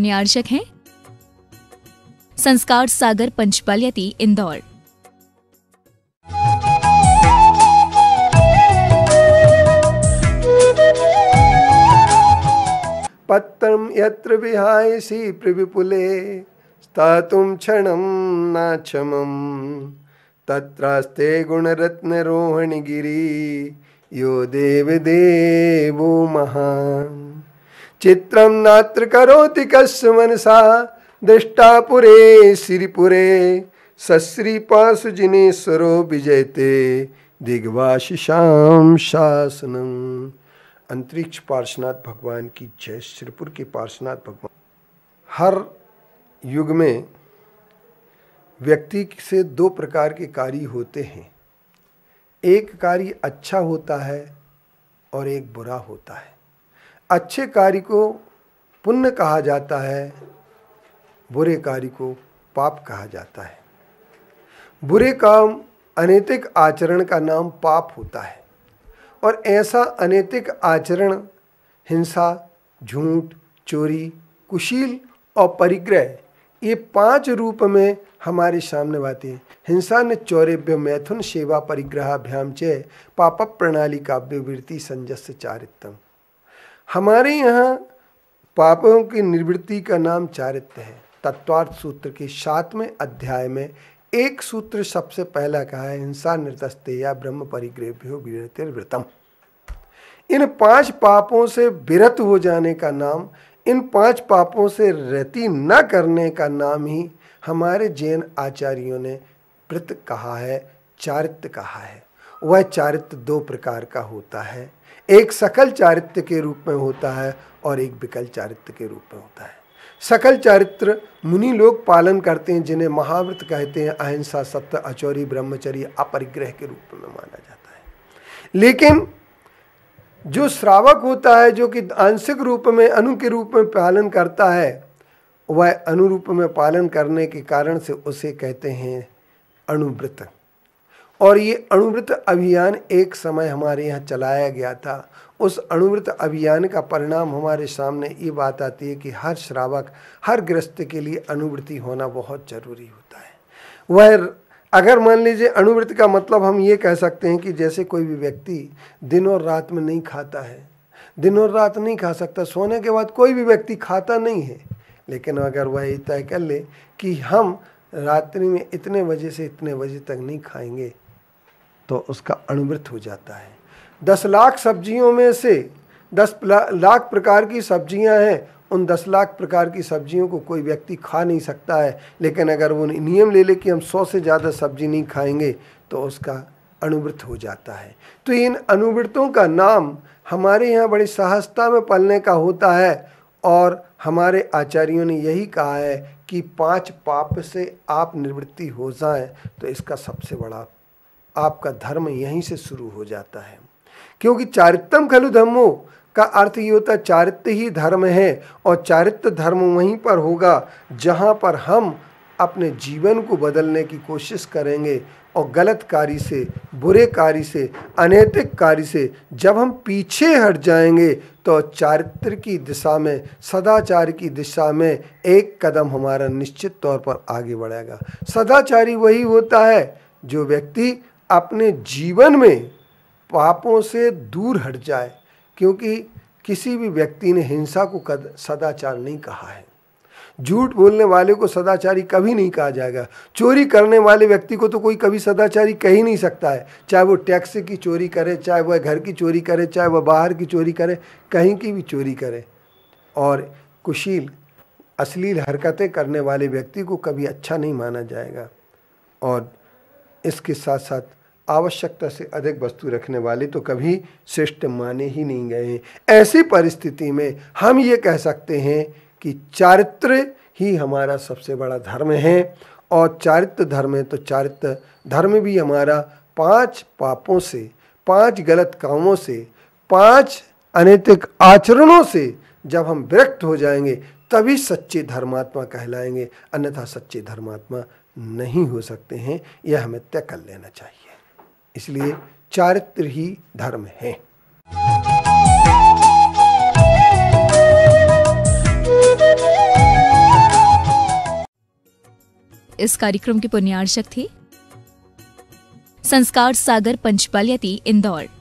अपने आर्षक हैं संस्कार सागर पंचपालियती इंदौर पत्रम यत्र विहायसी प्रविपुले स्थातुं क्षणं नाचमं तत्रास्ते गुणरत्नरोहणगिरी यो देवदेवो महान् चित्रम नात्र करोति कस्य मनसा दृष्टा पुरे श्रीपुरे सश्री पास सरो विजयते दिग्वाशिषाम शासनम अंतरिक्ष पार्शनाथ भगवान की जय श्रीपुर के पार्शनाथ भगवान हर युग में व्यक्ति से दो प्रकार के कार्य होते हैं एक कार्य अच्छा होता है और एक बुरा होता है अच्छे कार्य को पुण्य कहा जाता है बुरे कार्य को पाप कहा जाता है बुरे काम अनैतिक आचरण का नाम पाप होता है और ऐसा अनैतिक आचरण हिंसा झूठ चोरी कुशील और परिग्रह ये पांच रूप में हमारे सामने आते हैं हिंसा ने चौरेभ्य मैथुन सेवा परिग्रहाभ्याम चय पाप प्रणाली काव्यवृत्ति संजस चारितम हमारे यहाँ पापों की निवृत्ति का नाम चारित्र है तत्वार्थ सूत्र के सातवें अध्याय में एक सूत्र सबसे पहला कहा है हिंसा निर्दस्ते या ब्रह्म परिग्रह व्रतम इन पांच पापों से विरत हो जाने का नाम इन पांच पापों से रति न करने का नाम ही हमारे जैन आचार्यों ने वृत कहा है चारित्र कहा है वह चारित्र दो प्रकार का होता है एक सकल चारित्र के रूप में होता है और एक विकल चारित्र के रूप में होता है सकल चरित्र मुनि लोग पालन करते हैं जिन्हें महाव्रत कहते हैं अहिंसा सत्य अचौरी ब्रह्मचर्य अपरिग्रह के रूप में माना जाता है लेकिन जो श्रावक होता है जो कि आंशिक रूप में अनु के रूप में पालन करता है वह अनुरूप में पालन करने के कारण से उसे कहते हैं अनुव्रत और ये अणुवृत अभियान एक समय हमारे यहाँ चलाया गया था उस अणुवृत अभियान का परिणाम हमारे सामने ये बात आती है कि हर श्रावक हर ग्रस्त के लिए अनुवृत्ति होना बहुत जरूरी होता है वह अगर मान लीजिए अनुवृत्ति का मतलब हम ये कह सकते हैं कि जैसे कोई भी व्यक्ति दिन और रात में नहीं खाता है दिन और रात नहीं खा सकता सोने के बाद कोई भी व्यक्ति खाता नहीं है लेकिन अगर वह ये तय कर ले कि हम रात्रि में इतने बजे से इतने बजे तक नहीं खाएंगे तो उसका अणुवृत हो जाता है दस लाख सब्जियों में से दस लाख प्रकार की सब्जियां हैं उन दस लाख प्रकार की सब्जियों को कोई व्यक्ति खा नहीं सकता है लेकिन अगर वो नियम ले ले कि हम सौ से ज़्यादा सब्जी नहीं खाएंगे तो उसका अनुवृत हो जाता है तो इन अनुवृतों का नाम हमारे यहाँ बड़ी सहजता में पलने का होता है और हमारे आचार्यों ने यही कहा है कि पांच पाप से आप निवृत्ति हो जाएं तो इसका सबसे बड़ा आपका धर्म यहीं से शुरू हो जाता है क्योंकि चारित्रम खलु धर्मो का अर्थ ये होता है चारित्र ही धर्म है और चारित्र धर्म वहीं पर होगा जहाँ पर हम अपने जीवन को बदलने की कोशिश करेंगे और गलत कार्य से बुरे कार्य से अनैतिक कार्य से जब हम पीछे हट जाएंगे तो चारित्र की दिशा में सदाचार की दिशा में एक कदम हमारा निश्चित तौर पर आगे बढ़ेगा सदाचारी वही होता है जो व्यक्ति अपने जीवन में पापों से दूर हट जाए क्योंकि किसी भी व्यक्ति ने हिंसा को सदाचार नहीं कहा है झूठ बोलने वाले को सदाचारी कभी नहीं कहा जाएगा चोरी करने वाले व्यक्ति को तो कोई कभी सदाचारी कह ही नहीं सकता है चाहे वो टैक्स की चोरी करे चाहे वह घर की चोरी करे चाहे वह बाहर की चोरी करे कहीं की भी चोरी करे और कुशील अश्लील हरकतें करने वाले व्यक्ति को कभी अच्छा नहीं माना जाएगा और इसके साथ साथ आवश्यकता से अधिक वस्तु रखने वाले तो कभी श्रेष्ठ माने ही नहीं गए हैं ऐसी परिस्थिति में हम ये कह सकते हैं कि चारित्र ही हमारा सबसे बड़ा धर्म है और चारित्र धर्म है तो चारित्र धर्म भी हमारा पांच पापों से पांच गलत कामों से पांच अनैतिक आचरणों से जब हम विरक्त हो जाएंगे तभी सच्चे धर्मात्मा कहलाएंगे अन्यथा सच्चे धर्मात्मा नहीं हो सकते हैं यह हमें तय कर लेना चाहिए इसलिए चारित्र ही धर्म है इस कार्यक्रम की पुण्यार्शक थी संस्कार सागर पंचपालियती इंदौर